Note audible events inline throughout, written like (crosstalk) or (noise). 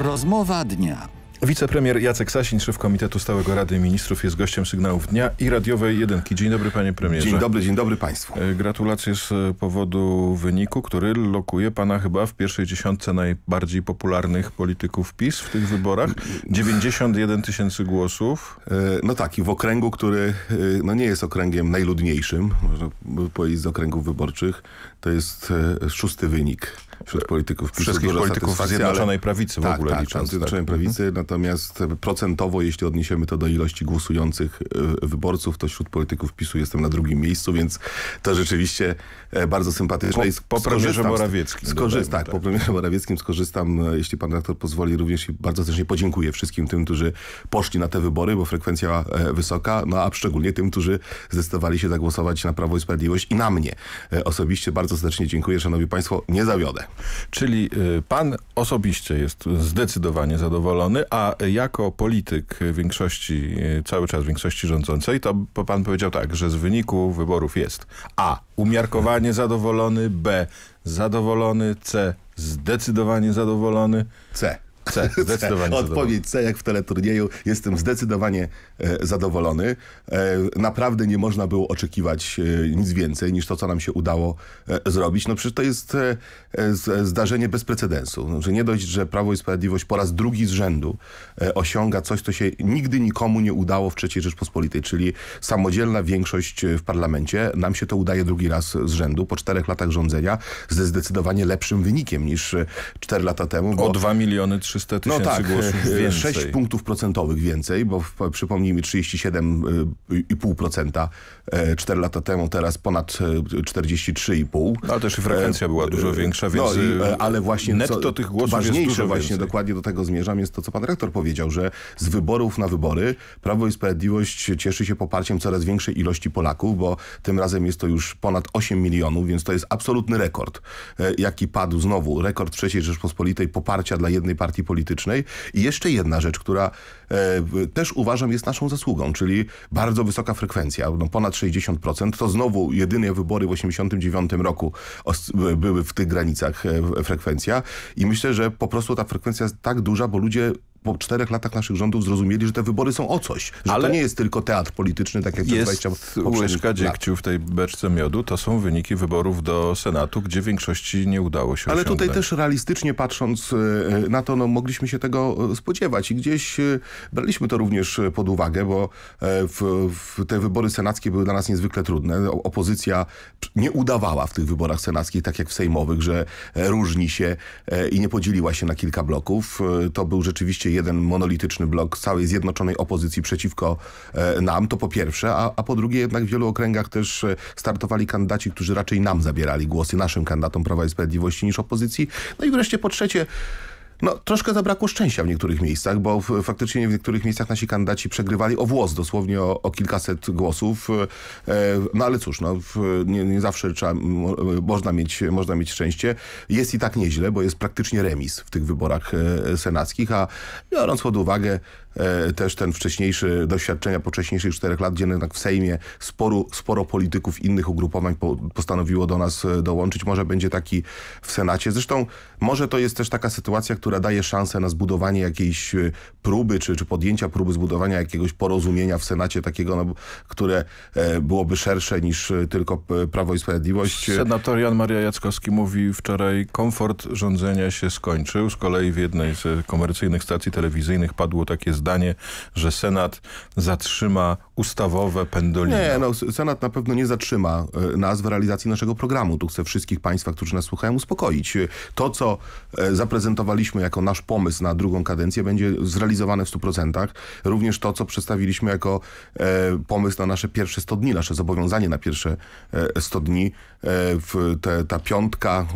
Rozmowa dnia. Wicepremier Jacek Sasin, szef Komitetu Stałego Rady Ministrów, jest gościem Sygnałów Dnia i Radiowej Jedynki. Dzień dobry panie premierze. Dzień dobry, dzień dobry państwu. E, gratulacje z e, powodu wyniku, który lokuje pana chyba w pierwszej dziesiątce najbardziej popularnych polityków PiS w tych wyborach. 91 tysięcy głosów. E, no tak i w okręgu, który no nie jest okręgiem najludniejszym, można by powiedzieć z okręgów wyborczych, to jest szósty wynik wśród polityków PiSu Wszystkich polityków Zjednoczonej Prawicy w tak, ogóle tak, licząc. Zjednoczonej tak. Prawicy, mhm. natomiast procentowo, jeśli odniesiemy to do ilości głosujących e, wyborców, to wśród polityków PiSu jestem na drugim miejscu, więc to rzeczywiście e, bardzo sympatyczne. Po, po premierze Morawieckim. Skorzystam, tak, po premierze Morawieckim skorzystam, e, jeśli pan redaktor pozwoli, również i bardzo serdecznie podziękuję wszystkim tym, którzy poszli na te wybory, bo frekwencja wysoka, no a szczególnie tym, którzy zdecydowali się zagłosować na Prawo i Sprawiedliwość i na mnie. Osobiście bardzo serdecznie dziękuję, szanowni państwo, nie zawiodę. Czyli y, pan osobiście jest zdecydowanie zadowolony, a jako polityk większości, y, cały czas większości rządzącej, to pan powiedział tak, że z wyniku wyborów jest a. umiarkowanie zadowolony, b. zadowolony, c. zdecydowanie zadowolony, c. C, (laughs) zdecydowanie. Odpowiedź C, jak w teleturnieju. Jestem zdecydowanie e, zadowolony. E, naprawdę nie można było oczekiwać e, nic więcej niż to, co nam się udało zrobić. No przecież to jest zdarzenie bez precedensu. No, że nie dość, że Prawo i Sprawiedliwość po raz drugi z rzędu osiąga coś, co się nigdy nikomu nie udało w III Rzeczpospolitej, czyli samodzielna większość w parlamencie. Nam się to udaje drugi raz z rzędu, po czterech latach rządzenia, ze zdecydowanie lepszym wynikiem niż cztery lata temu. O 2 miliony 300 no tak, głosów e, więcej. 6 punktów procentowych więcej, bo przypomnijmy 37,5% 4 e, e, lata temu, teraz ponad 43,5. Ale też frekwencja była dużo większa, no więc no, i, ale właśnie netto co, tych głosów ważniejsze właśnie, więcej. dokładnie do tego zmierzam, jest to, co pan rektor powiedział, że z wyborów na wybory Prawo i Sprawiedliwość cieszy się poparciem coraz większej ilości Polaków, bo tym razem jest to już ponad 8 milionów, więc to jest absolutny rekord, jaki padł znowu, rekord III Rzeczpospolitej poparcia dla jednej partii politycznej. I jeszcze jedna rzecz, która e, też uważam jest naszą zasługą, czyli bardzo wysoka frekwencja, no ponad 60%. To znowu jedyne wybory w 89 roku były w tych granicach e, frekwencja i myślę, że po prostu ta frekwencja jest tak duża, bo ludzie po czterech latach naszych rządów zrozumieli, że te wybory są o coś. Że Ale to nie jest tylko teatr polityczny, tak jak przez 20 łyżka dziegciu w tej beczce miodu, to są wyniki wyborów do Senatu, gdzie większości nie udało się Ale osiągnąć. tutaj też realistycznie patrząc e, e, na to, no, mogliśmy się tego e, spodziewać i gdzieś braliśmy to również pod uwagę, bo w, w te wybory senackie były dla nas niezwykle trudne. Opozycja nie udawała w tych wyborach senackich, tak jak w sejmowych, że różni się i nie podzieliła się na kilka bloków. To był rzeczywiście jeden monolityczny blok całej zjednoczonej opozycji przeciwko e, nam, to po pierwsze, a, a po drugie jednak w wielu okręgach też e, startowali kandydaci, którzy raczej nam zabierali głosy, naszym kandydatom Prawa i Sprawiedliwości niż opozycji. No i wreszcie po trzecie, no, troszkę zabrakło szczęścia w niektórych miejscach, bo faktycznie w niektórych miejscach nasi kandydaci przegrywali o włos, dosłownie o, o kilkaset głosów. E, no ale cóż, no, nie, nie zawsze trzeba, można, mieć, można mieć szczęście. Jest i tak nieźle, bo jest praktycznie remis w tych wyborach e, senackich, a biorąc pod uwagę E, też ten wcześniejszy, doświadczenia po wcześniejszych czterech lat, gdzie jednak w Sejmie sporo, sporo polityków innych ugrupowań po, postanowiło do nas e, dołączyć. Może będzie taki w Senacie. Zresztą może to jest też taka sytuacja, która daje szansę na zbudowanie jakiejś e, próby, czy, czy podjęcia próby zbudowania jakiegoś porozumienia w Senacie takiego, no, które byłoby szersze niż tylko Prawo i Sprawiedliwość. Senator Jan Maria Jackowski mówi wczoraj, komfort rządzenia się skończył. Z kolei w jednej z komercyjnych stacji telewizyjnych padło takie zdanie, zdanie, że Senat zatrzyma ustawowe pendolino? Nie, no, Senat na pewno nie zatrzyma e, nas w realizacji naszego programu. Tu chcę wszystkich państwa, którzy nas słuchają, uspokoić. To, co e, zaprezentowaliśmy jako nasz pomysł na drugą kadencję, będzie zrealizowane w 100%. Również to, co przedstawiliśmy jako e, pomysł na nasze pierwsze 100 dni, nasze zobowiązanie na pierwsze 100 dni, te, ta piątka,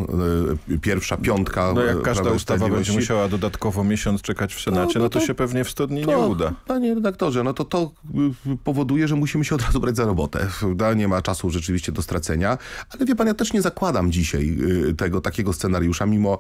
pierwsza piątka. No jak każda ustawa będzie musiała dodatkowo miesiąc czekać w Senacie, no, no, no to, to, się pewnie w 100 dni nie no uda. Panie redaktorze, no to to y, powoduje, że musimy się od razu brać za robotę. Nie ma czasu rzeczywiście do stracenia. Ale wie pan, ja też nie zakładam dzisiaj y, tego takiego scenariusza, mimo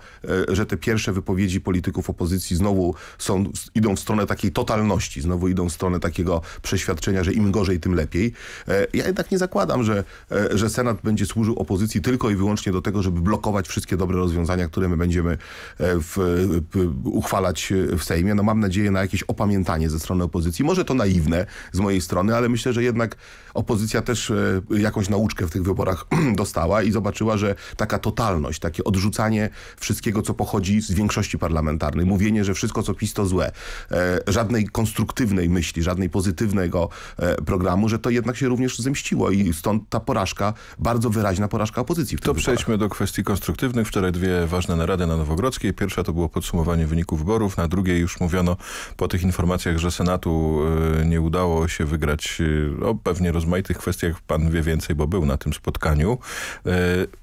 y, że te pierwsze wypowiedzi polityków opozycji znowu są, idą w stronę takiej totalności, znowu idą w stronę takiego przeświadczenia, że im gorzej, tym lepiej. E, ja jednak nie zakładam, że, e, że Senat będzie służył opozycji tylko i wyłącznie do tego, żeby blokować wszystkie dobre rozwiązania, które my będziemy e, w, w, uchwalać w Sejmie. No mam nadzieję na jakieś oparcie opamiętanie ze strony opozycji. Może to naiwne z mojej strony, ale myślę, że jednak opozycja też e, jakąś nauczkę w tych wyborach (clears throat) dostała i zobaczyła, że taka totalność, takie odrzucanie wszystkiego, co pochodzi z większości parlamentarnej, mówienie, że wszystko, co PiS to złe, e, żadnej konstruktywnej myśli, żadnej pozytywnego e, programu, że to jednak się również zemściło i stąd ta porażka, bardzo wyraźna porażka opozycji. W to wyborach. przejdźmy do kwestii konstruktywnych. Wczoraj dwie ważne narady na Nowogrodzkiej. Pierwsza to było podsumowanie wyników wyborów, na drugiej już mówiono po tych informacjach, informacjach, że Senatu e, nie udało się wygrać e, o pewnie rozmaitych kwestiach. Pan wie więcej, bo był na tym spotkaniu. E,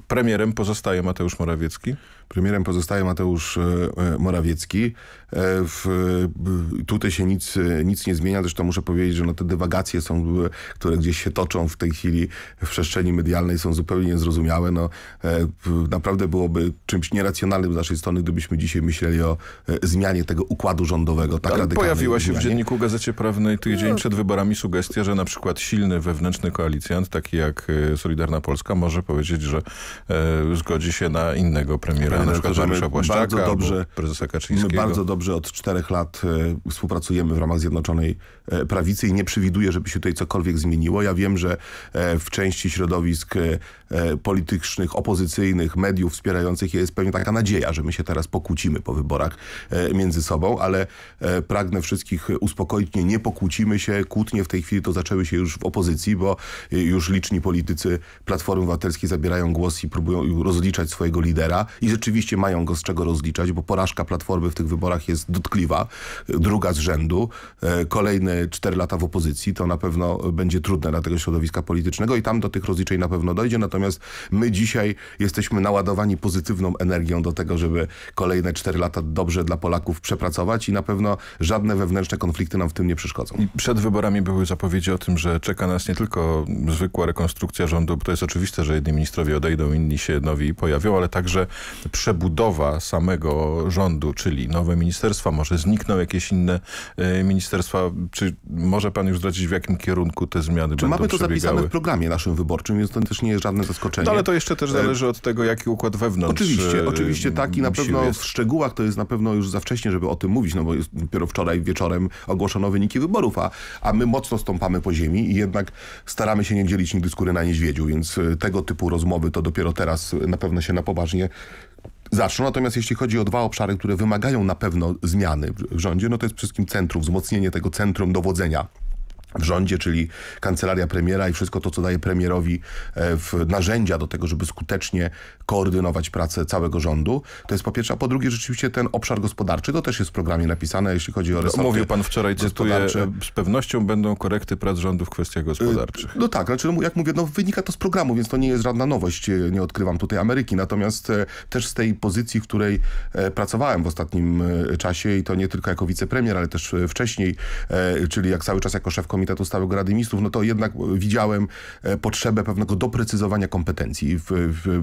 premierem pozostaje Mateusz Morawiecki? Premierem pozostaje Mateusz Morawiecki. W, tutaj się nic, nic nie zmienia, zresztą muszę powiedzieć, że no te dywagacje są, które gdzieś się toczą w tej chwili w przestrzeni medialnej są zupełnie niezrozumiałe. No, naprawdę byłoby czymś nieracjonalnym z naszej strony, gdybyśmy dzisiaj myśleli o zmianie tego układu rządowego tak radykalnie. Pojawiła się w dzienniku Gazecie Prawnej tydzień no. przed wyborami sugestia, że na przykład silny wewnętrzny koalicjant, taki jak e, Solidarna Polska, może powiedzieć, że e, zgodzi się na innego premiera, Panie na przykład Mariusza Błaszczaka bardzo dobrze, prezesa Kaczyńskiego. My bardzo dobrze od czterech lat e, współpracujemy w ramach Zjednoczonej e, Prawicy i nie przewiduję, żeby się tutaj cokolwiek zmieniło. Ja wiem, że e, w części środowisk e, politycznych, opozycyjnych, mediów wspierających jest pewnie taka nadzieja, że my się teraz pokłócimy po wyborach między sobą, ale pragnę wszystkich uspokoić, nie, nie pokłócimy się. Kłótnie w tej chwili to zaczęły się już w opozycji, bo już liczni politycy Platformy Obywatelskiej zabierają głos i próbują rozliczać swojego lidera i rzeczywiście mają go z czego rozliczać, bo porażka Platformy w tych wyborach jest dotkliwa. Druga z rzędu. E, kolejne cztery lata w opozycji to na pewno będzie trudne dla tego środowiska politycznego i tam do tych rozliczeń na pewno dojdzie. Natomiast my dzisiaj jesteśmy naładowani pozytywną energią do tego, żeby kolejne cztery lata dobrze dla Polaków przepracować i na pewno żadne wewnętrzne konflikty nam w tym nie przeszkodzą. I przed wyborami były zapowiedzi o tym, że czeka nas nie tylko zwykła rekonstrukcja rządu, bo to jest oczywiste, że jedni ministrowie odejdą, inni się nowi pojawią, ale także przebudowa samego rządu, czyli nowe ministerstwa, może znikną jakieś inne e, ministerstwa. Czy może pan już zdradzić, w jakim kierunku te zmiany Czy będą mamy to zapisane w programie naszym wyborczym, więc to też nie jest żadne zaskoczenie. No ale to jeszcze też e, zależy od tego, jaki układ wewnątrz Oczywiście, e, oczywiście tak i na pewno jest. w szczegółach to jest na pewno już za wcześnie, żeby o tym mówić, no bo dopiero wczoraj wieczorem ogłoszono wyniki wyborów, a, a my mocno stąpamy po ziemi i jednak staramy się nie dzielić nigdy skóry na niedźwiedziu, więc e, tego typu rozmowy to dopiero teraz e, na pewno się na poważnie zaczną. Natomiast jeśli chodzi o dwa obszary, które wymagają na pewno zmiany w rządzie, no to jest przede wszystkim centrum, wzmocnienie tego centrum dowodzenia w rządzie, czyli kancelaria premiera i wszystko to, co daje premierowi e, w narzędzia do tego, żeby skutecznie koordynować pracę całego rządu. To jest po pierwsze. A po drugie rzeczywiście ten obszar gospodarczy, to też jest w programie napisane, jeśli chodzi o resorty Mówił pan wczoraj, cytuję, z pewnością będą korekty prac rządu w kwestiach e, gospodarczych. No tak, znaczy no, jak mówię, no wynika to z programu, więc to nie jest żadna nowość, e, nie odkrywam tutaj Ameryki. Natomiast też z tej pozycji, w której pracowałem w ostatnim czasie i to nie tylko jako wicepremier, ale też wcześniej, czyli jak cały czas jako szef komisji Komitetu Stałego Rady Ministrów, no to jednak e, widziałem e, potrzebę pewnego doprecyzowania kompetencji,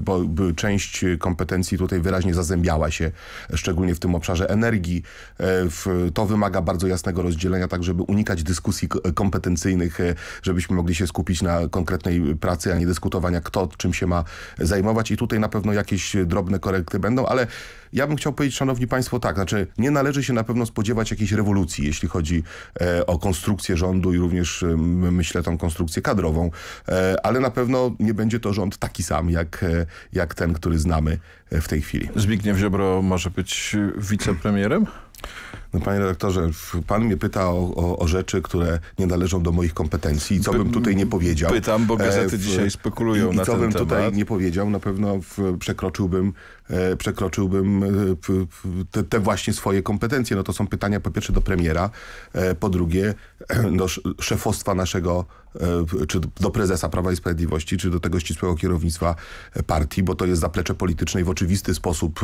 bo część kompetencji tutaj wyraźnie zazębiała się, szczególnie w tym obszarze energii. E, to wymaga bardzo jasnego rozdzielenia, tak żeby unikać dyskusji kompetencyjnych, żebyśmy mogli się skupić na konkretnej pracy, a nie dyskutowania kto czym się ma zajmować i tutaj na pewno jakieś drobne korekty będą, ale ja bym chciał powiedzieć, szanowni państwo, tak, znaczy nie należy się na pewno spodziewać jakiejś rewolucji, jeśli chodzi e, o konstrukcję rządu i również e, myślę tą konstrukcję kadrową, e, ale na pewno nie będzie to rząd taki sam, jak, e, jak ten, który znamy e, w tej chwili. Zbigniew Ziobro może być wicepremierem? No, panie redaktorze, pan mnie pyta o, o, o, rzeczy, które nie należą do moich kompetencji i co bym tutaj nie powiedział. Pytam, bo e, gazety e, w, dzisiaj spekulują i, na i co bym tutaj nie powiedział, na pewno w, przekroczyłbym, e, przekroczyłbym e, te, te, właśnie swoje kompetencje. No to są pytania po pierwsze do premiera, e, po drugie e, do szefostwa naszego E, czy do prezesa Prawa i Sprawiedliwości, czy do tego ścisłego kierownictwa partii, bo to jest zaplecze polityczne i w oczywisty sposób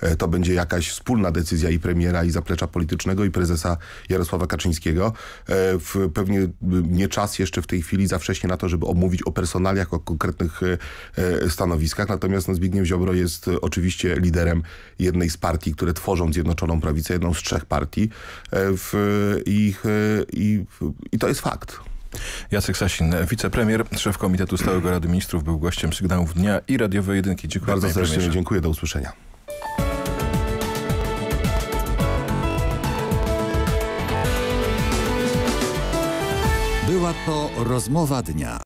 e, to będzie jakaś wspólna decyzja i premiera, i zaplecza politycznego, i prezesa Jarosława Kaczyńskiego. E, pewnie nie czas jeszcze w tej chwili za wcześnie na to, żeby omówić o personaliach, o konkretnych stanowiskach, natomiast no, Zbigniew Ziobro jest oczywiście liderem jednej z partii, które tworzą Zjednoczoną Prawicę, jedną z trzech partii i, i, i to jest fakt. Jacek Sasin, wicepremier, szef Komitetu Stałego Rady Ministrów, był gościem Sygnałów Dnia i Radiowej Jedynki. Dziękuję bardzo serdecznie. Dziękuję, do usłyszenia. Była to rozmowa dnia.